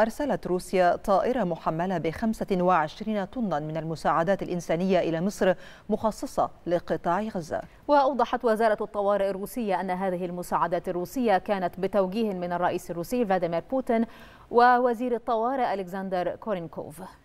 أرسلت روسيا طائرة محملة ب 25 طنا من المساعدات الإنسانية إلى مصر مخصصة لقطاع غزة وأوضحت وزارة الطوارئ الروسية أن هذه المساعدات الروسية كانت بتوجيه من الرئيس الروسي فلاديمير بوتين ووزير الطوارئ ألكسندر كورينكوف